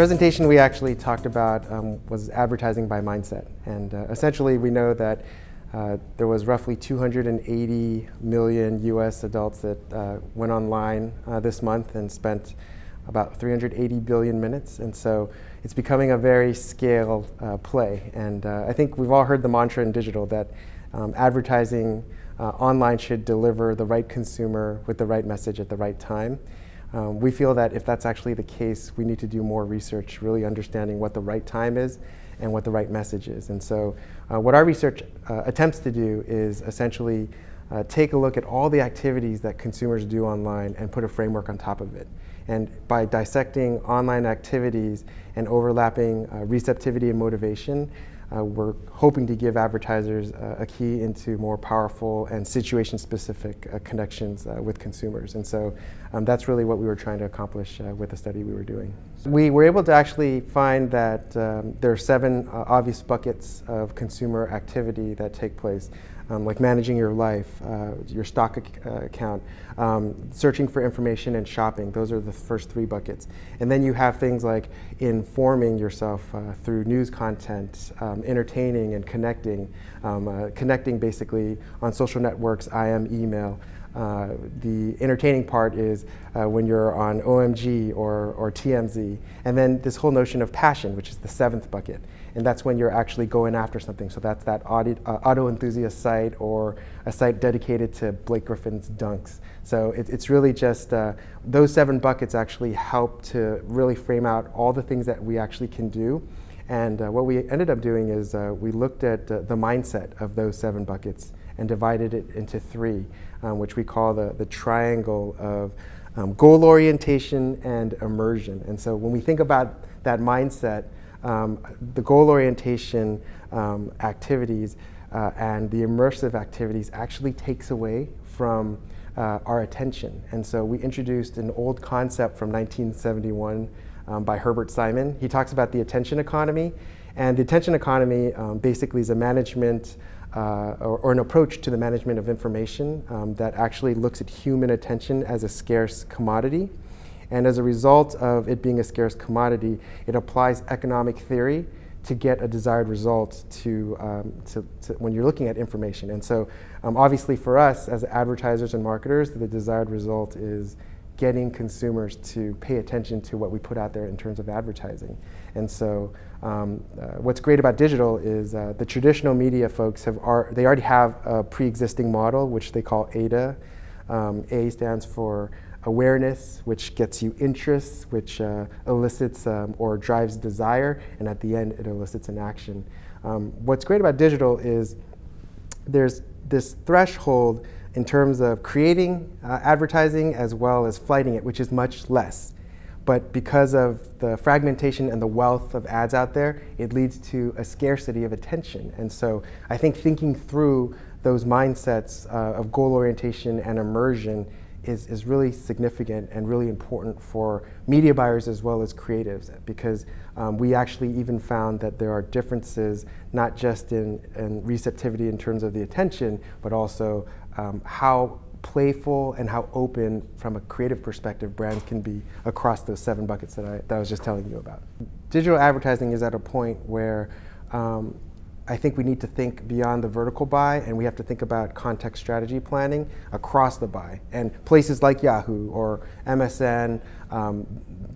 presentation we actually talked about um, was advertising by mindset. And uh, essentially, we know that uh, there was roughly 280 million US adults that uh, went online uh, this month and spent about 380 billion minutes. And so it's becoming a very scaled uh, play. And uh, I think we've all heard the mantra in digital that um, advertising online should deliver the right consumer with the right message at the right time. Um, we feel that if that's actually the case, we need to do more research, really understanding what the right time is and what the right message is. And so, uh, what our research uh, attempts to do is essentially uh, take a look at all the activities that consumers do online and put a framework on top of it. And by dissecting online activities and overlapping uh, receptivity and motivation, uh, we're hoping to give advertisers uh, a key into more powerful and situation specific uh, connections uh, with consumers. And so um, that's really what we were trying to accomplish uh, with the study we were doing. We were able to actually find that um, there are seven uh, obvious buckets of consumer activity that take place um, like managing your life, uh, your stock ac uh, account, um, searching for information and shopping. Those are the first three buckets. And then you have things like informing yourself uh, through news content, um, entertaining and connecting, um, uh, connecting basically on social networks, IM, email. Uh, the entertaining part is uh, when you're on OMG or, or TMZ. And then this whole notion of passion, which is the seventh bucket. And that's when you're actually going after something. So that's that audit, uh, auto enthusiast site or a site dedicated to Blake Griffin's dunks. So it, it's really just uh, those seven buckets actually help to really frame out all the things that we actually can do. And uh, what we ended up doing is uh, we looked at the mindset of those seven buckets and divided it into three, um, which we call the, the triangle of um, goal orientation and immersion. And so when we think about that mindset, um, the goal orientation um, activities uh, and the immersive activities actually takes away from uh, our attention. And so we introduced an old concept from 1971 um, by Herbert Simon. He talks about the attention economy. And the attention economy um, basically is a management uh, or, or, an approach to the management of information um, that actually looks at human attention as a scarce commodity. And as a result of it being a scarce commodity, it applies economic theory to get a desired result to, um, to, to when you're looking at information. And so, um, obviously, for us as advertisers and marketers, the desired result is getting consumers to pay attention to what we put out there in terms of advertising. And so, um, uh, what's great about digital is uh, the traditional media folks have ar- they already have a pre-existing model which they call ADA. Um, a stands for awareness, which gets you interests, which uh, elicits um, or drives desire, and at the end it elicits an action. Um, what's great about digital is there's this threshold in terms of creating uh, advertising as well as flighting it, which is much less. But because of the fragmentation and the wealth of ads out there, it leads to a scarcity of attention. And so I think thinking through those mindsets uh, of goal orientation and immersion is, is really significant and really important for media buyers as well as creatives because um, we actually even found that there are differences not just in, in receptivity in terms of the attention, but also um, how playful and how open from a creative perspective brands can be across those seven buckets that I, that I was just telling you about. Digital advertising is at a point where um, I think we need to think beyond the vertical buy and we have to think about context strategy planning across the buy. And places like Yahoo or MSN, um,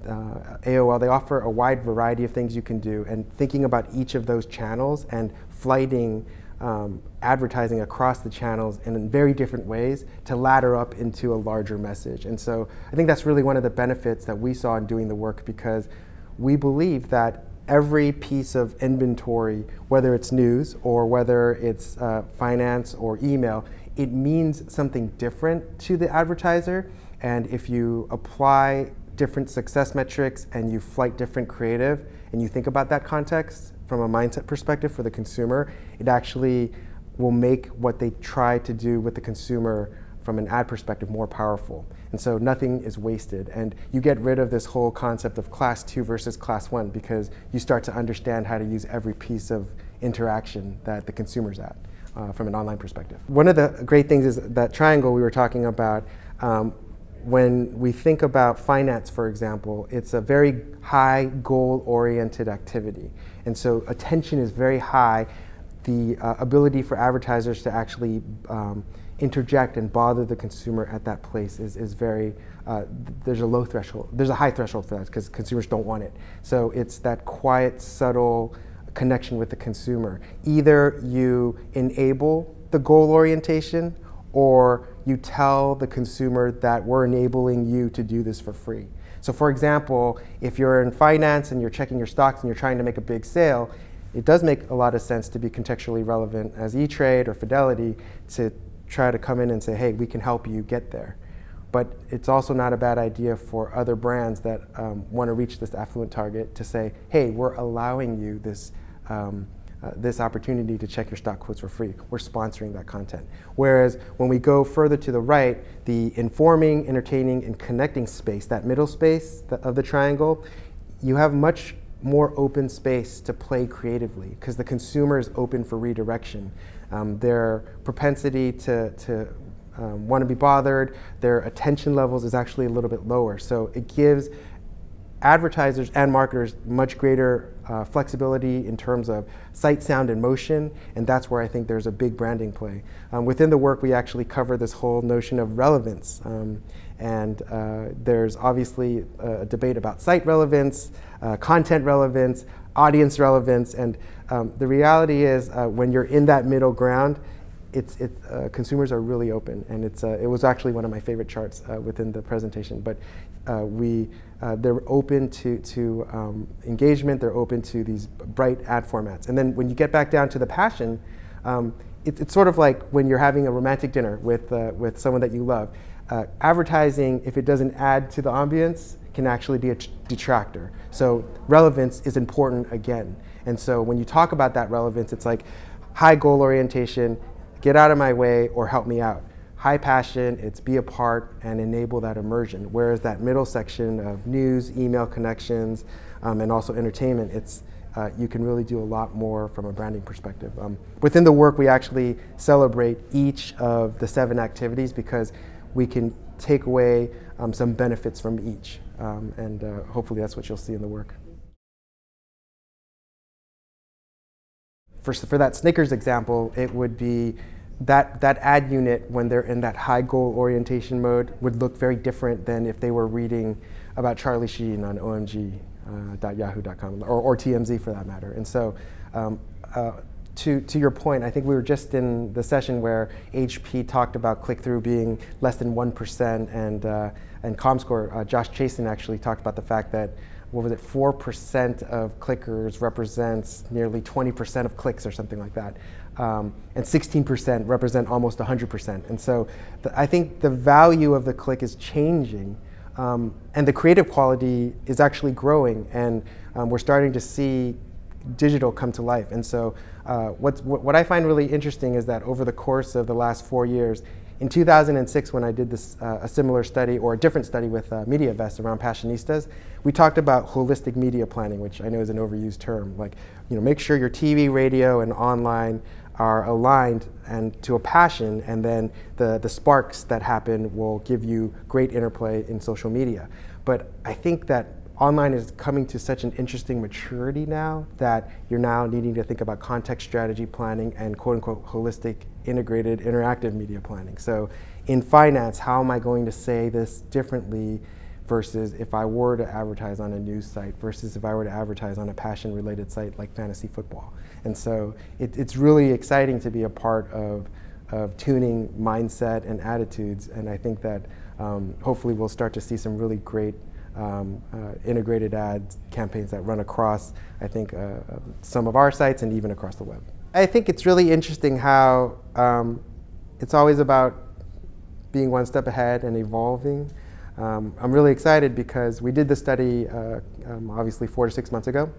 uh, AOL, they offer a wide variety of things you can do and thinking about each of those channels and flighting um, advertising across the channels and in very different ways to ladder up into a larger message. And so I think that's really one of the benefits that we saw in doing the work because we believe that every piece of inventory, whether it's news or whether it's uh, finance or email, it means something different to the advertiser. And if you apply different success metrics and you flight different creative and you think about that context from a mindset perspective for the consumer, it actually will make what they try to do with the consumer from an ad perspective more powerful. And so nothing is wasted. And you get rid of this whole concept of class two versus class one because you start to understand how to use every piece of interaction that the consumer's at uh, from an online perspective. One of the great things is that triangle we were talking about. Um, when we think about finance, for example, it's a very high goal oriented activity. And so attention is very high. The uh, ability for advertisers to actually um, interject and bother the consumer at that place is, is very, uh, there's a low threshold, there's a high threshold for that because consumers don't want it. So it's that quiet, subtle connection with the consumer. Either you enable the goal orientation or you tell the consumer that we're enabling you to do this for free. So for example, if you're in finance and you're checking your stocks and you're trying to make a big sale, it does make a lot of sense to be contextually relevant as E-Trade or Fidelity to try to come in and say, hey, we can help you get there. But it's also not a bad idea for other brands that um, want to reach this affluent target to say, hey, we're allowing you this um, uh, this opportunity to check your stock quotes for free. We're sponsoring that content. Whereas when we go further to the right, the informing, entertaining, and connecting space, that middle space of the triangle, you have much more open space to play creatively because the consumer is open for redirection. Um, their propensity to, to um, want to be bothered, their attention levels is actually a little bit lower. So it gives advertisers and marketers much greater uh, flexibility in terms of sight, sound, and motion, and that's where I think there's a big branding play. Um, within the work, we actually cover this whole notion of relevance, um, and uh, there's obviously a debate about site relevance, uh, content relevance, audience relevance, and um, the reality is uh, when you're in that middle ground, it's, it, uh, consumers are really open, and it's, uh, it was actually one of my favorite charts uh, within the presentation. But uh, we, uh, they're open to, to um, engagement, they're open to these bright ad formats. And then when you get back down to the passion, um, it, it's sort of like when you're having a romantic dinner with, uh, with someone that you love. advertising, if it doesn't add to the ambience, can actually be a detractor. So relevance is important again. And so when you talk about that relevance, it's like high goal orientation, get out of my way or help me out. High passion, it's be a part and enable that immersion. Whereas that middle section of news, email connections, um, and also entertainment, it's uh, you can really do a lot more from a branding perspective. Um, within the work, we actually celebrate each of the seven activities because we can take away um, some benefits from each. Um, and uh, hopefully, that's what you'll see in the work. For, for that Snickers example, it would be that, that ad unit, when they're in that high goal orientation mode, would look very different than if they were reading about Charlie Sheen on omg.yahoo.com uh, or, or, TMZ for that matter. And so, um, uh, to, to your point, I think we were just in the session where HP talked about click through being less than 1%, and, uh, and ComScore, uh, Josh Chasen actually talked about the fact that what was it, 4% of clickers represents nearly 20% of clicks or something like that um, and 16% represent almost 100%. And so I think the value of the click is changing, um, and the creative quality is actually growing, and um, we're starting to see digital come to life. And so uh, what, what I find really interesting is that over the course of the last four years, in 2006, when I did this, uh, a similar study or a different study with uh, MediaVest around Passionistas, we talked about holistic media planning, which I know is an overused term. Like, you know, make sure your TV, radio, and online are aligned and to a passion, and then the, the sparks that happen will give you great interplay in social media. But I think that online is coming to such an interesting maturity now that you're now needing to think about context strategy planning and quote unquote holistic, integrated, interactive media planning. So in finance, how am I going to say this differently? versus if I were to advertise on a news site versus if I were to advertise on a passion related site like fantasy football. And so it, it's really exciting to be a part of, of tuning mindset and attitudes. And I think that um, hopefully we'll start to see some really great um, uh, integrated ad campaigns that run across, I think, uh, uh, some of our sites and even across the web. I think it's really interesting how um, it's always about being one step ahead and evolving. Um, I'm really excited because we did the study uh, um, obviously four to six months ago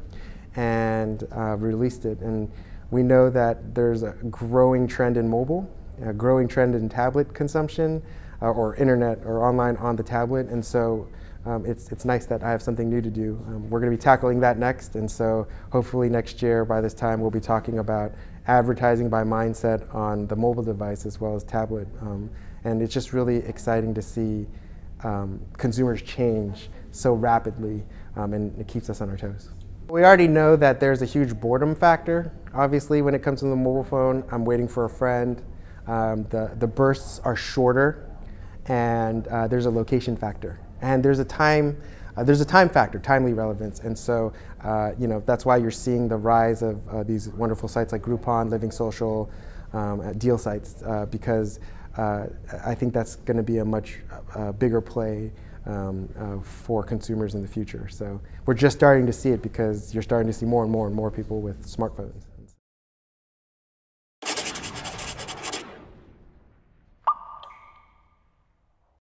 and uh, released it. And we know that there's a growing trend in mobile, a growing trend in tablet consumption uh, or internet or online on the tablet. And so um, it's, it's nice that I have something new to do. Um, we're going to be tackling that next. And so hopefully next year by this time we'll be talking about advertising by mindset on the mobile device as well as tablet. Um, and it's just really exciting to see um, consumers change so rapidly um, and it keeps us on our toes. We already know that there's a huge boredom factor. Obviously, when it comes to the mobile phone, I'm waiting for a friend. Um, the, the bursts are shorter and uh, there's a location factor. And there's a time, uh, there's a time factor, timely relevance. And so, uh, you know, that's why you're seeing the rise of uh, these wonderful sites like Groupon, Living Social, um, uh, deal sites uh, because uh, I think that's going to be a much uh, bigger play um, uh, for consumers in the future. So we're just starting to see it because you're starting to see more and more and more people with smartphones.